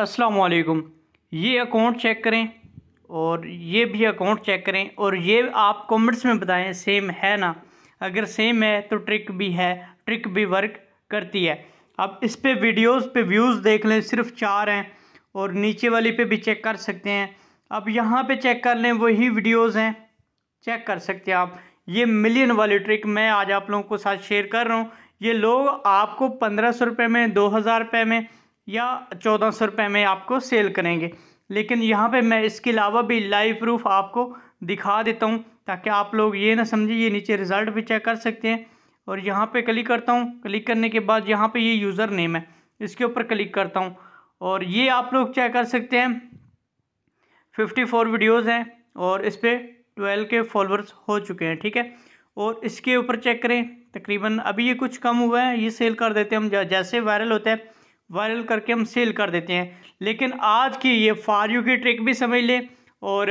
अस्सलाम वालेकुम ये अकाउंट चेक करें और ये भी अकाउंट चेक करें और ये आप कमेंट्स में बताएं सेम है ना अगर सेम है तो ट्रिक भी है ट्रिक भी वर्क करती है अब इस पे वीडियोस पे व्यूज़ देख लें सिर्फ चार हैं और नीचे वाली पे भी चेक कर सकते हैं अब यहाँ पे चेक कर लें वही वीडियोस हैं चेक कर सकते हैं आप ये मिलियन वाली ट्रिक मैं आज आप लोगों को साथ शेयर कर रहा हूँ ये लोग आपको पंद्रह सौ रुपये में दो हज़ार रुपये में या चौदह सौ रुपये में आपको सेल करेंगे लेकिन यहाँ पे मैं इसके अलावा भी लाइव प्रूफ आपको दिखा देता हूँ ताकि आप लोग ये ना समझिए ये नीचे रिज़ल्ट भी चेक कर सकते हैं और यहाँ पे क्लिक करता हूँ क्लिक करने के बाद यहाँ पे ये यूज़र नेम है इसके ऊपर क्लिक करता हूँ और ये आप लोग चेक कर सकते हैं फिफ्टी फोर वीडियोज़ हैं और इस पर ट्वेल्व के फॉलोअर्स हो चुके हैं ठीक है और इसके ऊपर चेक करें तकरीबन अभी ये कुछ कम हुआ है ये सेल कर देते हैं हम जैसे वायरल होता है वायरल करके हम सेल कर देते हैं लेकिन आज की ये फार यू की ट्रिक भी समझ लें और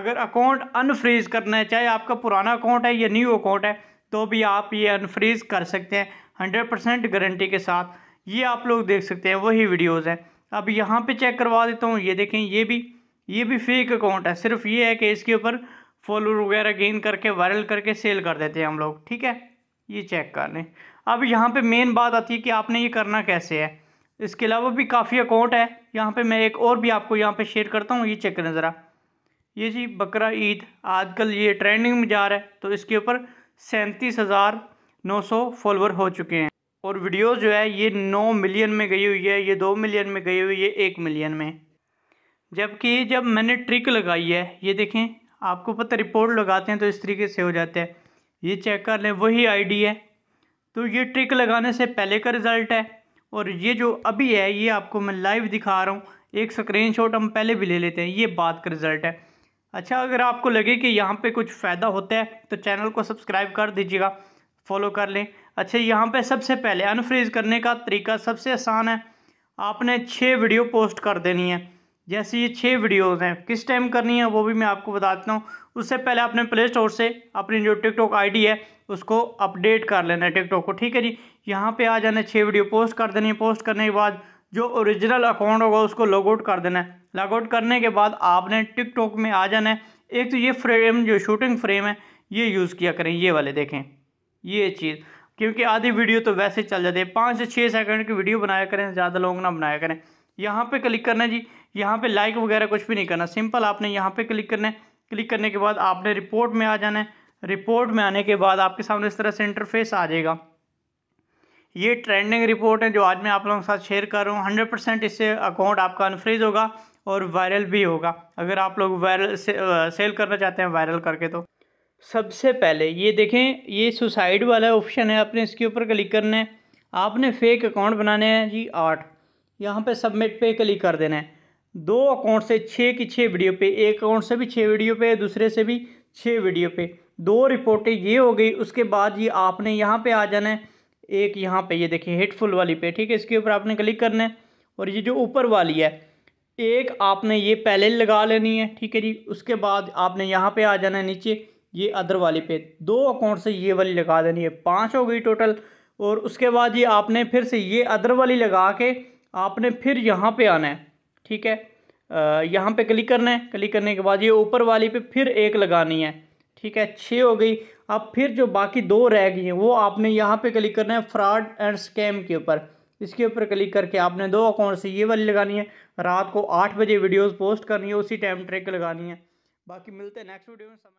अगर अकाउंट अनफ्रीज़ करना है चाहे आपका पुराना अकाउंट है या न्यू अकाउंट है तो भी आप ये अनफ्रीज़ कर सकते हैं हंड्रेड परसेंट गारंटी के साथ ये आप लोग देख सकते हैं वही वीडियोज़ हैं अब यहाँ पे चेक करवा देता हूँ ये देखें ये भी ये भी फेक अकाउंट है सिर्फ ये है कि इसके ऊपर फॉलोअर वगैरह गेन करके वायरल करके सेल कर देते हैं हम लोग ठीक है ये चेक कर लें अब यहाँ पे मेन बात आती है कि आपने ये करना कैसे है इसके अलावा भी काफ़ी अकाउंट है यहाँ पे मैं एक और भी आपको यहाँ पे शेयर करता हूँ ये चेक करें ज़रा ये जी बकरा ईद आजकल ये ट्रेंडिंग में जा रहा है तो इसके ऊपर सैंतीस हज़ार नौ सौ फॉलोअर हो चुके हैं और वीडियो जो है ये नौ मिलियन में गई हुई है ये दो मिलियन में गई हुई है एक मिलियन में जबकि जब मैंने ट्रिक लगाई है ये देखें आपको पता रिपोर्ट लगाते हैं तो इस तरीके से हो जाता है ये चेक कर लें वही आईडी है तो ये ट्रिक लगाने से पहले का रिज़ल्ट है और ये जो अभी है ये आपको मैं लाइव दिखा रहा हूँ एक स्क्रीनशॉट हम पहले भी ले लेते हैं ये बात का रिज़ल्ट है अच्छा अगर आपको लगे कि यहाँ पे कुछ फ़ायदा होता है तो चैनल को सब्सक्राइब कर दीजिएगा फॉलो कर लें अच्छा यहाँ पर सबसे पहले अनफ्रीज़ करने का तरीका सबसे आसान है आपने छः वीडियो पोस्ट कर देनी है जैसे ये छः वीडियोस हैं किस टाइम करनी है वो भी मैं आपको बता देता हूँ उससे पहले आपने प्ले स्टोर से अपनी जो टिकटॉक आईडी है उसको अपडेट कर लेना है टिकटॉक को ठीक है जी यहाँ पे आ जाना है छः वीडियो पोस्ट कर देनी है पोस्ट करने के बाद जो ओरिजिनल अकाउंट होगा उसको लॉगआउट कर देना है लॉगआउट करने के बाद आपने टिकटॉक में आ जाना है एक तो ये फ्रेम जो शूटिंग फ्रेम है ये यूज़ किया करें ये वाले देखें ये चीज़ क्योंकि आधी वीडियो तो वैसे चल जाती है पाँच से छः सेकंड की वीडियो बनाया करें ज़्यादा लोग ना बनाया करें यहाँ पे क्लिक करना है जी यहाँ पे लाइक वगैरह कुछ भी नहीं करना सिंपल आपने यहाँ पे क्लिक करना है क्लिक करने के बाद आपने रिपोर्ट में आ जाना है रिपोर्ट में आने के बाद आपके सामने इस तरह से इंटरफेस आ जाएगा ये ट्रेंडिंग रिपोर्ट है जो आज मैं आप लोगों के साथ शेयर कर रहा हूँ हंड्रेड परसेंट इससे अकाउंट आपका अनफ्रीज होगा और वायरल भी होगा अगर आप लोग वायरल से, सेल करना चाहते हैं वायरल करके तो सबसे पहले ये देखें ये सुसाइड वाला ऑप्शन है आपने इसके ऊपर क्लिक करना है आपने फेक अकाउंट बनाने हैं जी आठ यहाँ पे सबमिट पे क्लिक कर देना है दो अकाउंट से छः की छः वीडियो पे एक अकाउंट से भी छः वीडियो पे दूसरे से भी छः वीडियो पे दो रिपोर्टें ये हो गई उसके बाद ये आपने यहाँ पे आ जाना है एक यहाँ पे ये देखिए हेडफुल वाली पे ठीक है इसके ऊपर आपने क्लिक करना है और ये जो ऊपर वाली है एक आपने ये पहले लगा लेनी है ठीक है जी उसके बाद आपने यहाँ पर आ जाना है नीचे ये अदर वाली पे दो अकाउंट से ये वाली लगा देनी है पाँच हो गई टोटल और उसके बाद ये आपने फिर से ये अदर वाली लगा के आपने फिर यहाँ पे आना है ठीक है यहाँ पे क्लिक करना है क्लिक करने के बाद ये ऊपर वाली पे फिर एक लगानी है ठीक है छः हो गई अब फिर जो बाकी दो रह गई हैं वो आपने यहाँ पे क्लिक करना है फ्रॉड एंड स्कैम के ऊपर इसके ऊपर क्लिक करके आपने दो अकाउंट से ये वाली लगानी है रात को आठ बजे वीडियोज़ पोस्ट करनी है उसी टाइम ट्रैक लगानी है बाकी मिलते हैं नेक्स्ट वीडियो में